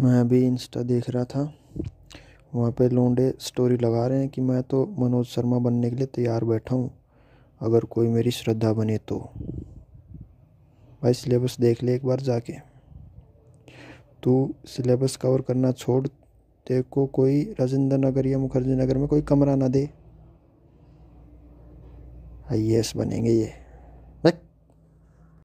मैं अभी इंस्टा देख रहा था वहाँ पे लोंडे स्टोरी लगा रहे हैं कि मैं तो मनोज शर्मा बनने के लिए तैयार बैठा हूँ अगर कोई मेरी श्रद्धा बने तो भाई सिलेबस देख ले एक बार जाके तू सिलेबस कवर करना छोड़ तेरे को कोई राजेंद्र नगर या मुखर्जी नगर में कोई कमरा ना दे आई बनेंगे ये